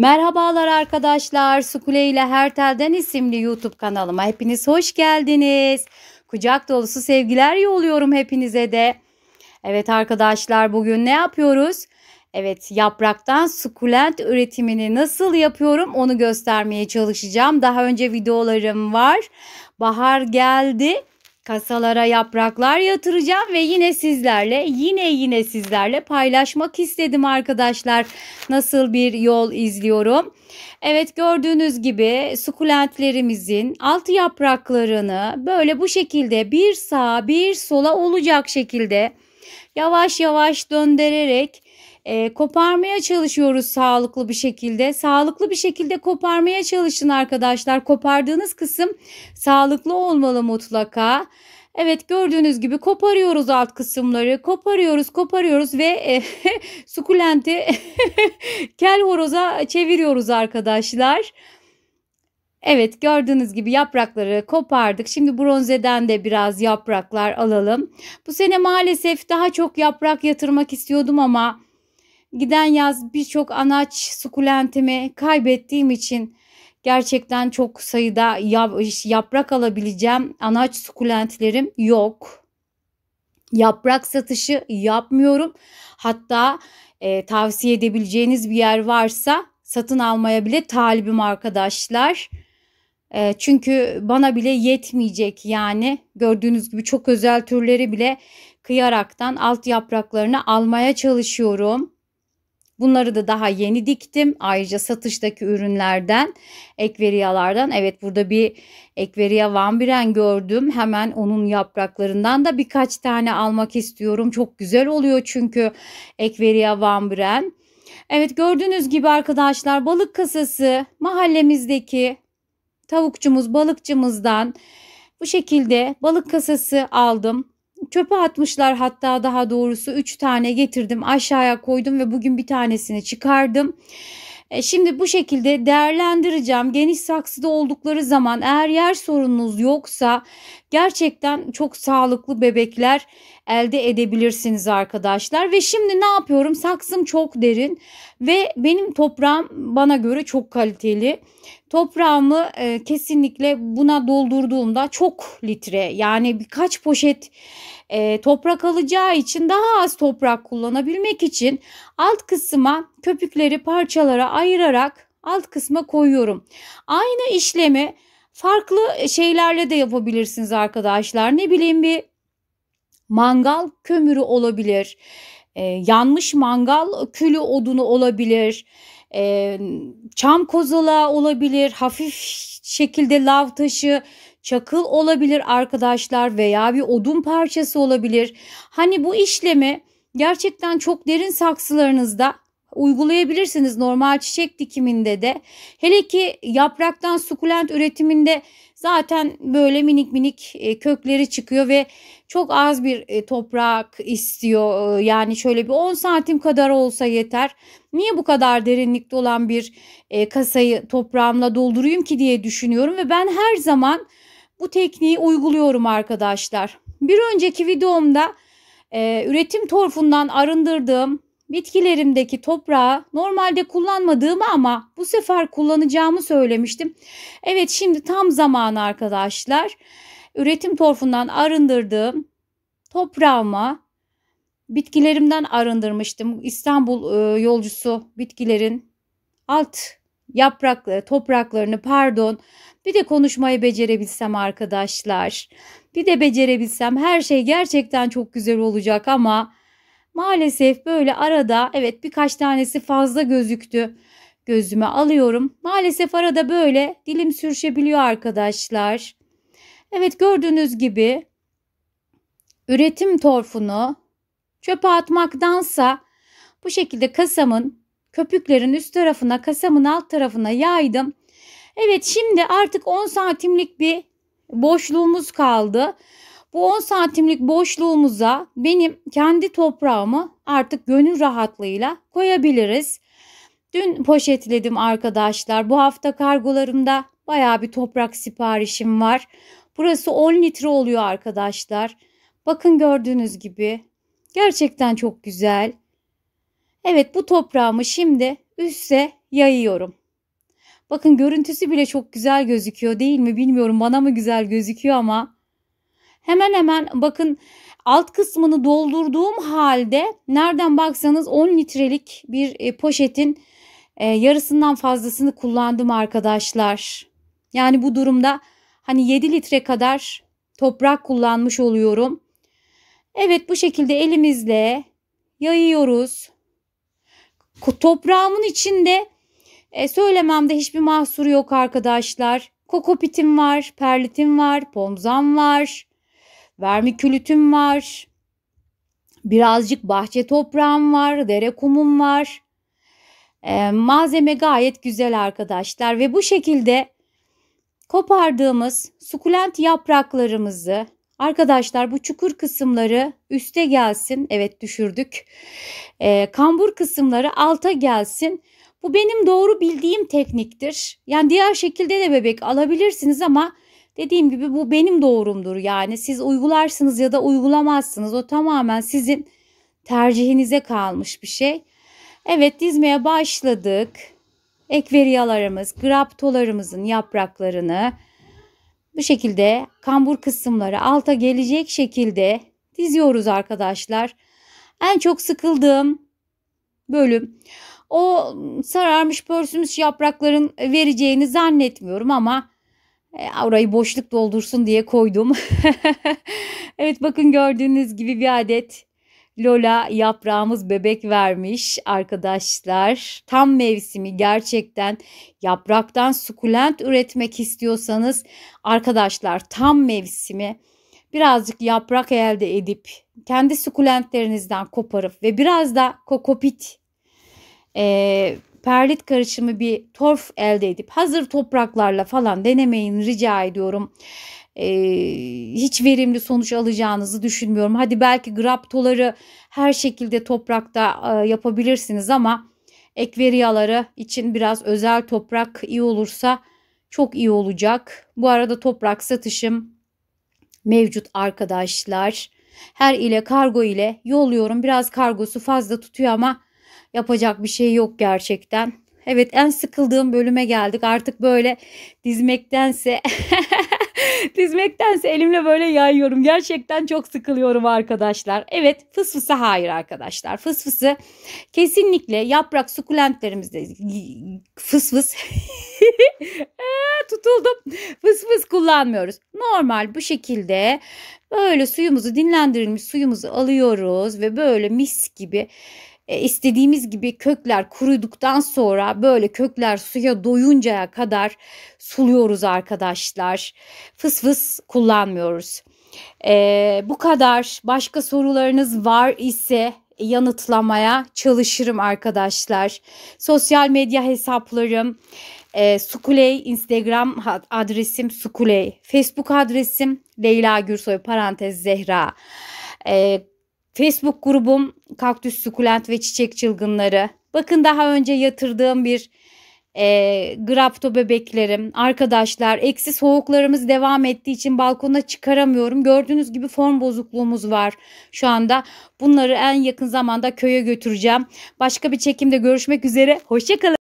Merhabalar arkadaşlar. Sukule ile Hertel'den isimli YouTube kanalıma hepiniz hoş geldiniz. Kucak dolusu sevgiler yolluyorum hepinize de. Evet arkadaşlar bugün ne yapıyoruz? Evet yapraktan sukulent üretimini nasıl yapıyorum onu göstermeye çalışacağım. Daha önce videolarım var. Bahar geldi. Kasalara yapraklar yatıracağım ve yine sizlerle yine yine sizlerle paylaşmak istedim arkadaşlar. Nasıl bir yol izliyorum. Evet gördüğünüz gibi sukulentlerimizin alt yapraklarını böyle bu şekilde bir sağa bir sola olacak şekilde yavaş yavaş döndürerek e, koparmaya çalışıyoruz sağlıklı bir şekilde. Sağlıklı bir şekilde koparmaya çalışın arkadaşlar. Kopardığınız kısım sağlıklı olmalı mutlaka. Evet gördüğünüz gibi koparıyoruz alt kısımları. Koparıyoruz, koparıyoruz ve e, sukulenti kel horoza çeviriyoruz arkadaşlar. Evet gördüğünüz gibi yaprakları kopardık. Şimdi bronzeden de biraz yapraklar alalım. Bu sene maalesef daha çok yaprak yatırmak istiyordum ama Giden yaz birçok anaç sukulentimi kaybettiğim için gerçekten çok sayıda yaprak alabileceğim anaç sukulentlerim yok. Yaprak satışı yapmıyorum. Hatta e, tavsiye edebileceğiniz bir yer varsa satın almaya bile talibim arkadaşlar. E, çünkü bana bile yetmeyecek yani gördüğünüz gibi çok özel türleri bile kıyaraktan alt yapraklarını almaya çalışıyorum. Bunları da daha yeni diktim. Ayrıca satıştaki ürünlerden, ekveriyalardan. Evet burada bir ekveriya vambiren gördüm. Hemen onun yapraklarından da birkaç tane almak istiyorum. Çok güzel oluyor çünkü ekveriya vambiren. Evet gördüğünüz gibi arkadaşlar balık kasası mahallemizdeki tavukçumuz balıkçımızdan bu şekilde balık kasası aldım çöpe atmışlar hatta daha doğrusu 3 tane getirdim aşağıya koydum ve bugün bir tanesini çıkardım. E, şimdi bu şekilde değerlendireceğim. Geniş saksıda oldukları zaman eğer yer sorununuz yoksa gerçekten çok sağlıklı bebekler elde edebilirsiniz arkadaşlar. Ve şimdi ne yapıyorum? Saksım çok derin ve benim toprağım bana göre çok kaliteli. Toprağımı e, kesinlikle buna doldurduğumda çok litre yani birkaç poşet e, toprak alacağı için daha az toprak kullanabilmek için Alt kısma köpükleri parçalara ayırarak alt kısma koyuyorum. Aynı işlemi farklı şeylerle de yapabilirsiniz arkadaşlar. Ne bileyim bir mangal kömürü olabilir. E, yanmış mangal külü odunu olabilir. E, çam kozalağı olabilir. Hafif şekilde lav taşı çakıl olabilir arkadaşlar veya bir odun parçası olabilir. Hani bu işlemi Gerçekten çok derin saksılarınızda uygulayabilirsiniz normal çiçek dikiminde de. Hele ki yapraktan sukulent üretiminde zaten böyle minik minik e, kökleri çıkıyor ve çok az bir e, toprak istiyor. E, yani şöyle bir 10 santim kadar olsa yeter. Niye bu kadar derinlikte olan bir kasayı toprağımla doldurayım ki diye düşünüyorum ve ben her zaman bu tekniği uyguluyorum arkadaşlar. Bir önceki videomda e, üretim torfundan arındırdığım bitkilerimdeki toprağı normalde kullanmadığımı ama bu sefer kullanacağımı söylemiştim. Evet şimdi tam zamanı arkadaşlar. Üretim torfundan arındırdığım toprağıma bitkilerimden arındırmıştım. İstanbul e, yolcusu bitkilerin alt yaprak topraklarını pardon bir de konuşmayı becerebilsem arkadaşlar. Bir de becerebilsem her şey gerçekten çok güzel olacak ama maalesef böyle arada evet birkaç tanesi fazla gözüktü. Gözüme alıyorum. Maalesef arada böyle dilim sürüşebiliyor arkadaşlar. Evet gördüğünüz gibi üretim torfunu çöpe atmaktansa bu şekilde kasamın köpüklerin üst tarafına kasamın alt tarafına yaydım. Evet şimdi artık 10 santimlik bir boşluğumuz kaldı. Bu 10 santimlik boşluğumuza benim kendi toprağımı artık gönül rahatlığıyla koyabiliriz. Dün poşetledim arkadaşlar. Bu hafta kargolarımda baya bir toprak siparişim var. Burası 10 litre oluyor arkadaşlar. Bakın gördüğünüz gibi gerçekten çok güzel. Evet bu toprağımı şimdi üste yayıyorum. Bakın görüntüsü bile çok güzel gözüküyor değil mi? Bilmiyorum bana mı güzel gözüküyor ama hemen hemen bakın alt kısmını doldurduğum halde nereden baksanız 10 litrelik bir e, poşetin e, yarısından fazlasını kullandım arkadaşlar. Yani bu durumda hani 7 litre kadar toprak kullanmış oluyorum. Evet bu şekilde elimizle yayıyoruz. Toprağımın içinde e, söylememde hiçbir mahsuru yok arkadaşlar. Kokopitim var, perlitim var, pomzam var, vermikülütüm var. Birazcık bahçe toprağım var, dere kumum var. E, malzeme gayet güzel arkadaşlar ve bu şekilde kopardığımız sukulent yapraklarımızı arkadaşlar bu çukur kısımları üste gelsin. Evet düşürdük. E, kambur kısımları alta gelsin. Bu benim doğru bildiğim tekniktir. Yani diğer şekilde de bebek alabilirsiniz ama dediğim gibi bu benim doğrumdur. Yani siz uygularsınız ya da uygulamazsınız. O tamamen sizin tercihinize kalmış bir şey. Evet dizmeye başladık. Ekveriyalarımız, graptolarımızın yapraklarını bu şekilde kambur kısımları alta gelecek şekilde diziyoruz arkadaşlar. En çok sıkıldığım bölüm o sararmış pörsümüş yaprakların vereceğini zannetmiyorum ama e, orayı boşluk doldursun diye koydum. evet bakın gördüğünüz gibi bir adet Lola yaprağımız bebek vermiş arkadaşlar. Tam mevsimi gerçekten yapraktan sukulent üretmek istiyorsanız arkadaşlar tam mevsimi birazcık yaprak elde edip kendi sukulentlerinizden koparıp ve biraz da kokopit e, perlit karışımı bir torf elde edip hazır topraklarla falan denemeyin rica ediyorum. E, hiç verimli sonuç alacağınızı düşünmüyorum. Hadi belki graptoları her şekilde toprakta e, yapabilirsiniz ama ekveriyaları için biraz özel toprak iyi olursa çok iyi olacak. Bu arada toprak satışım mevcut arkadaşlar. Her ile kargo ile yolluyorum. Biraz kargosu fazla tutuyor ama Yapacak bir şey yok gerçekten. Evet en sıkıldığım bölüme geldik. Artık böyle dizmektense dizmektense elimle böyle yayıyorum. Gerçekten çok sıkılıyorum arkadaşlar. Evet fısfısı hayır arkadaşlar. Fısfısı kesinlikle yaprak sukulentlerimizde fısfıs Ee, tutuldum. Fıs fıs kullanmıyoruz. Normal bu şekilde böyle suyumuzu dinlendirilmiş suyumuzu alıyoruz ve böyle mis gibi e, istediğimiz gibi kökler kuruduktan sonra böyle kökler suya doyuncaya kadar suluyoruz arkadaşlar. Fıs fıs kullanmıyoruz. Ee, bu kadar. Başka sorularınız var ise yanıtlamaya çalışırım arkadaşlar. Sosyal medya hesaplarım e, Sukuley Instagram adresim Sukuley. Facebook adresim Leyla Gürsoy parantez Zehra. E, Facebook grubum Kaktüs Sukulent ve Çiçek Çılgınları. Bakın daha önce yatırdığım bir e, grapto bebeklerim, arkadaşlar eksi soğuklarımız devam ettiği için balkona çıkaramıyorum. Gördüğünüz gibi form bozukluğumuz var şu anda. Bunları en yakın zamanda köye götüreceğim. Başka bir çekimde görüşmek üzere. Hoşçakalın.